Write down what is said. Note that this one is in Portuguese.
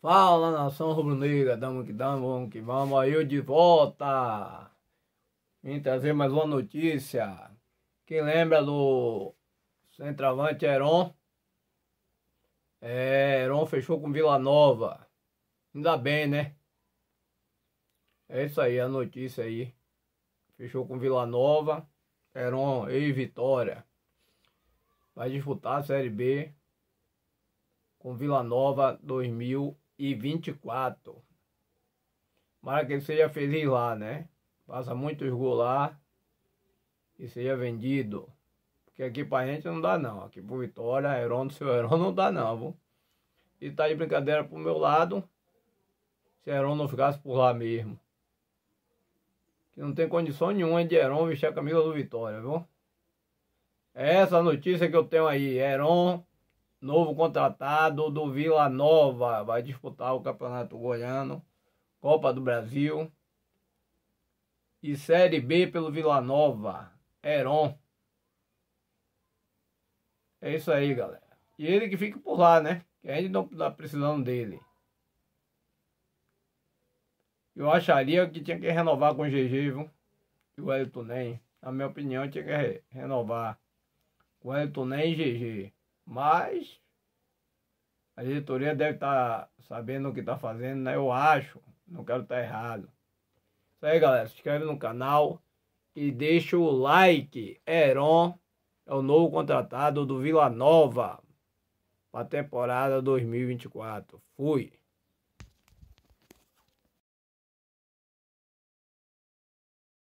Fala nação rubro-negra, damos que damos, vamos que vamos, aí eu de volta. Vim trazer mais uma notícia. Quem lembra do centroavante Heron? É, Heron fechou com Vila Nova. Ainda bem, né? É isso aí, a notícia aí. Fechou com Vila Nova. Heron e Vitória. Vai disputar a Série B com Vila Nova 2000 e 24. Mara que ele seja feliz lá, né? Passa muitos gols lá e seja vendido. Porque aqui pra gente não dá não. Aqui pro Vitória, Heron do seu Heron não dá não, viu? E tá de brincadeira pro meu lado. Se Heron não ficasse por lá mesmo. Que não tem condição nenhuma de Heron vestir a camisa do Vitória, viu? É essa notícia que eu tenho aí. Heron novo contratado do Vila Nova, vai disputar o Campeonato Goiano, Copa do Brasil e Série B pelo Vila Nova, Heron. É isso aí, galera. E ele que fica por lá, né? Que a gente não tá precisando dele. Eu acharia que tinha que renovar com o GG, viu? E o Elton Na minha opinião, tinha que renovar com o Elton Nem e GG. Mas a diretoria deve estar tá sabendo o que está fazendo, né? Eu acho. Não quero estar tá errado. Isso aí, galera. Se inscreve no canal e deixa o like. Heron é o novo contratado do Vila Nova para a temporada 2024. Fui.